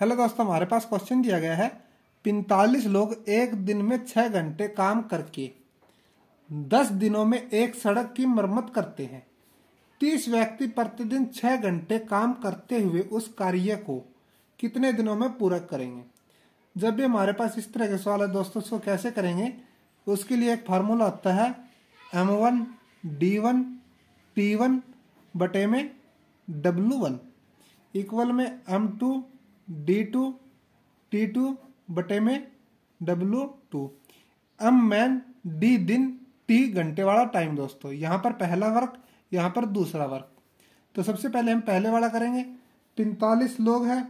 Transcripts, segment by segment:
hello दोस्तों हमारे पास question दिया गया है पैंतालीस लोग एक दिन में छः घंटे काम करके दस दिनों में एक सड़क की मरम्मत करते हैं तीस व्यक्ति प्रतिदिन छः घंटे काम करते हुए उस कार्य को कितने दिनों में पूरा करेंगे जब भी हमारे पास इस तरह के सवाल है दोस्तों इसको कैसे करेंगे उसके लिए एक फार्मूला होता है M one D one T one बटे में डब्लू वन इक्वल में M two D two T two बटे में W two M man D दिन टी घंटे वाला टाइम दोस्तों यहाँ पर पहला वर्क यहाँ पर दूसरा वर्क तो सबसे पहले हम पहले वाला करेंगे पैंतालीस लोग हैं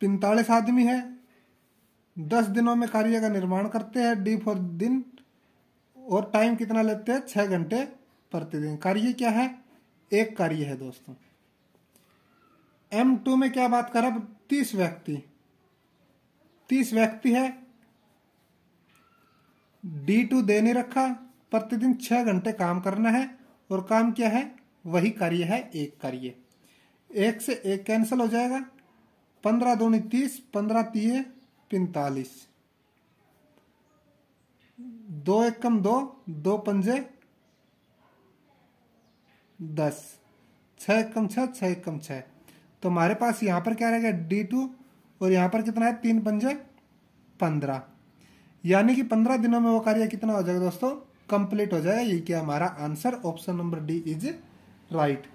पैंतालीस आदमी है दस दिनों में कार्य का निर्माण करते हैं डी फोर दिन और टाइम कितना लेते हैं छः घंटे प्रतिदिन कार्य क्या है एक कार्य है दोस्तों एम टू में क्या बात करा तीस व्यक्ति तीस व्यक्ति है डी टू दे नहीं रखा प्रतिदिन छह घंटे काम करना है और काम क्या है वही कार्य है एक कार्य एक से एक कैंसिल हो जाएगा पंद्रह दो तीस पंद्रह तीय पैंतालीस दो एक कम दो दो पंजे दस छ एक कम छ छ एक कम छः तो हमारे पास यहां पर क्या रहेगा डी टू और यहां पर कितना है तीन पंजे पंद्रह यानी कि पंद्रह दिनों में वो कार्य कितना हो जाएगा दोस्तों कंप्लीट हो जाएगा ये क्या हमारा answer option number D is right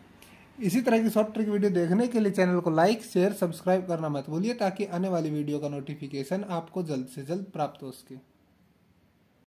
इसी तरह की सॉफ्ट ट्रिक वीडियो देखने के लिए चैनल को लाइक शेयर सब्सक्राइब करना मत भूलिए ताकि आने वाली वीडियो का नोटिफिकेशन आपको जल्द से जल्द प्राप्त हो सके